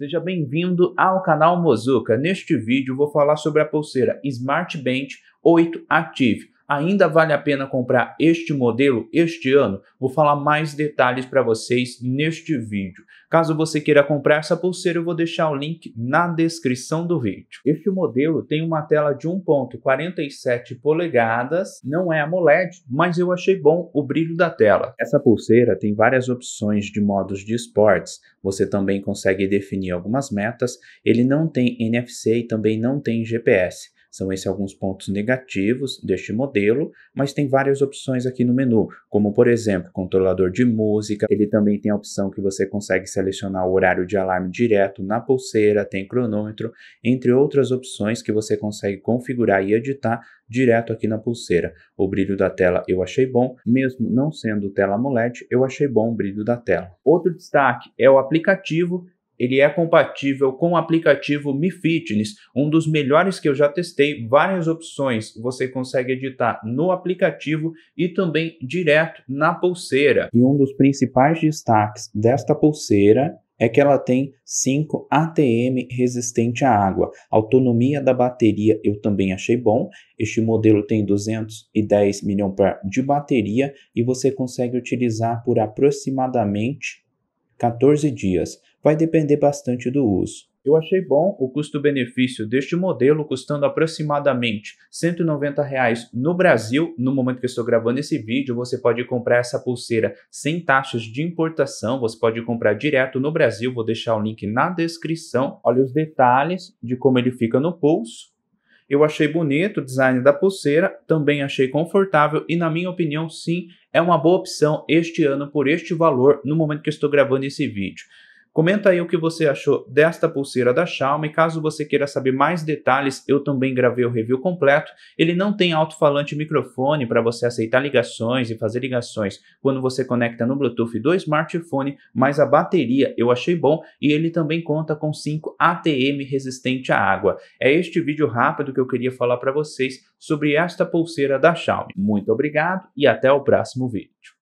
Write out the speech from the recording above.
Seja bem-vindo ao canal Mozuka. Neste vídeo vou falar sobre a pulseira Smart Band 8 Active, Ainda vale a pena comprar este modelo este ano? Vou falar mais detalhes para vocês neste vídeo. Caso você queira comprar essa pulseira, eu vou deixar o link na descrição do vídeo. Este modelo tem uma tela de 1.47 polegadas, não é AMOLED, mas eu achei bom o brilho da tela. Essa pulseira tem várias opções de modos de esportes, você também consegue definir algumas metas, ele não tem NFC e também não tem GPS. São esses alguns pontos negativos deste modelo, mas tem várias opções aqui no menu, como por exemplo, controlador de música, ele também tem a opção que você consegue selecionar o horário de alarme direto na pulseira, tem cronômetro, entre outras opções que você consegue configurar e editar direto aqui na pulseira. O brilho da tela eu achei bom, mesmo não sendo tela AMOLED, eu achei bom o brilho da tela. Outro destaque é o aplicativo ele é compatível com o aplicativo Mi Fitness, um dos melhores que eu já testei. Várias opções você consegue editar no aplicativo e também direto na pulseira. E um dos principais destaques desta pulseira é que ela tem 5 ATM resistente à água. A autonomia da bateria eu também achei bom. Este modelo tem 210 mAh de bateria e você consegue utilizar por aproximadamente 14 dias. Vai depender bastante do uso. Eu achei bom o custo-benefício deste modelo custando aproximadamente R$ reais no Brasil. No momento que estou gravando esse vídeo, você pode comprar essa pulseira sem taxas de importação, você pode comprar direto no Brasil, vou deixar o link na descrição. Olha os detalhes de como ele fica no pulso. Eu achei bonito o design da pulseira, também achei confortável e, na minha opinião, sim, é uma boa opção este ano por este valor no momento que estou gravando esse vídeo. Comenta aí o que você achou desta pulseira da Xiaomi. Caso você queira saber mais detalhes, eu também gravei o review completo. Ele não tem alto-falante microfone para você aceitar ligações e fazer ligações quando você conecta no Bluetooth do smartphone, mas a bateria eu achei bom e ele também conta com 5 ATM resistente à água. É este vídeo rápido que eu queria falar para vocês sobre esta pulseira da Xiaomi. Muito obrigado e até o próximo vídeo.